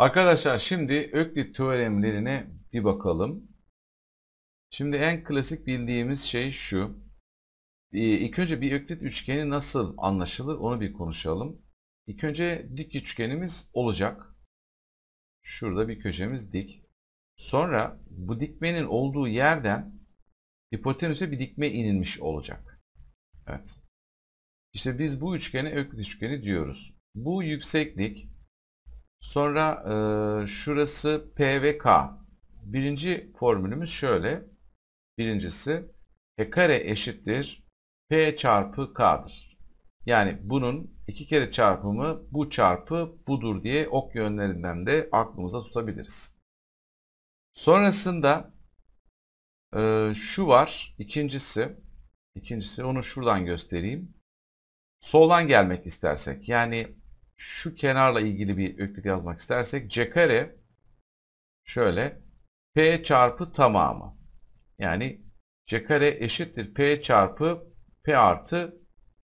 Arkadaşlar şimdi Öklit teoremlerine bir bakalım. Şimdi en klasik bildiğimiz şey şu. Ee, ilk önce bir Öklit üçgeni nasıl anlaşılır onu bir konuşalım. İlk önce dik üçgenimiz olacak. Şurada bir köşemiz dik. Sonra bu dikmenin olduğu yerden hipotenüse bir dikme inilmiş olacak. Evet. İşte biz bu üçgene Öklit üçgeni diyoruz. Bu yükseklik Sonra e, şurası P ve K. Birinci formülümüz şöyle. Birincisi e kare eşittir P çarpı K'dır. Yani bunun iki kere çarpımı bu çarpı budur diye ok yönlerinden de aklımıza tutabiliriz. Sonrasında e, şu var. ikincisi ikincisi onu şuradan göstereyim. Soldan gelmek istersek yani şu kenarla ilgili bir öklit yazmak istersek c kare şöyle p çarpı tamamı. Yani c kare eşittir p çarpı p artı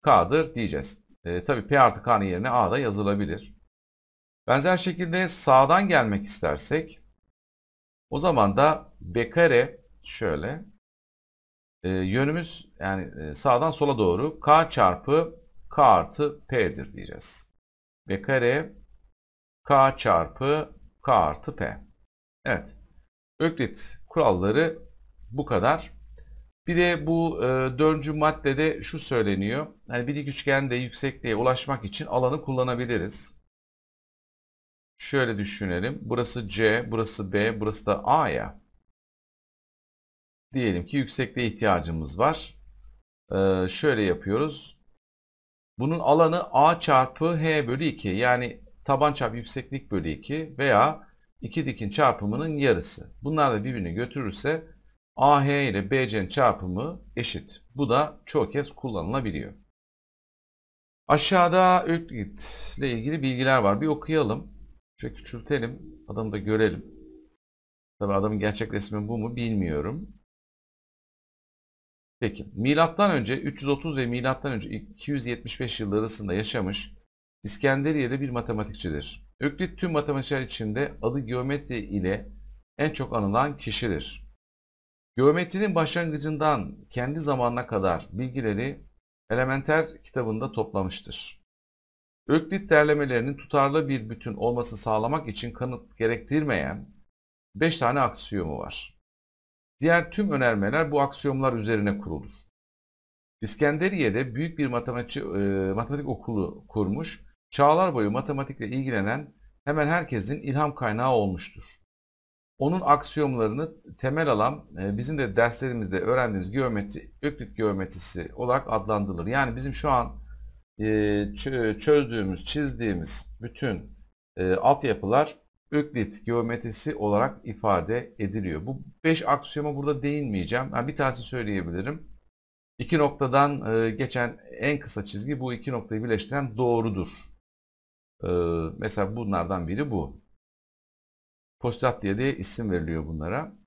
k'dır diyeceğiz. E, tabii p artı k'nın yerine a da yazılabilir. Benzer şekilde sağdan gelmek istersek o zaman da b kare şöyle e, yönümüz yani e, sağdan sola doğru k çarpı k artı p'dir diyeceğiz b kare k çarpı k artı p. Evet. Öklit kuralları bu kadar. Bir de bu e, dördüncü maddede şu söyleniyor. Yani bir dik üçgende yüksekliğe ulaşmak için alanı kullanabiliriz. Şöyle düşünelim. Burası C, burası B, burası da A ya. Diyelim ki yüksekliğe ihtiyacımız var. E, şöyle yapıyoruz. Bunun alanı A çarpı H bölü 2 yani taban çarpı yükseklik bölü 2 veya iki dikin çarpımının yarısı. Bunlar da birbirini götürürse AH ile BC'nin çarpımı eşit. Bu da çoğu kez kullanılabiliyor. Aşağıda Öklit ile ilgili bilgiler var. Bir okuyalım. Şöyle küçültelim. Adamı da görelim. Tabi adamın gerçek resmi bu mu bilmiyorum. Peki milattan önce 330 ve milattan önce 275 yılları arasında yaşamış İskenderiye'de bir matematikçidir. Öklit tüm matematikçiler içinde adı geometri ile en çok anılan kişidir. Geometrinin başlangıcından kendi zamanına kadar bilgileri Elementer kitabında toplamıştır. Öklit derlemelerinin tutarlı bir bütün olması sağlamak için kanıt gerektirmeyen 5 tane aksiyomu var. Diğer tüm önermeler bu aksiyomlar üzerine kurulur. İskenderiye'de büyük bir matematik, e, matematik okulu kurmuş, çağlar boyu matematikle ilgilenen hemen herkesin ilham kaynağı olmuştur. Onun aksiyomlarını temel alan e, bizim de derslerimizde öğrendiğimiz geometri, Öklit geometrisi olarak adlandırılır. Yani bizim şu an e, çözdüğümüz, çizdiğimiz bütün e, altyapılar Öklit geometrisi olarak ifade ediliyor. Bu 5 aksiyoma burada değinmeyeceğim. Yani bir tanesi söyleyebilirim. İki noktadan e, geçen en kısa çizgi bu iki noktayı birleştiren doğrudur. E, mesela bunlardan biri bu. Postat diye de isim veriliyor bunlara.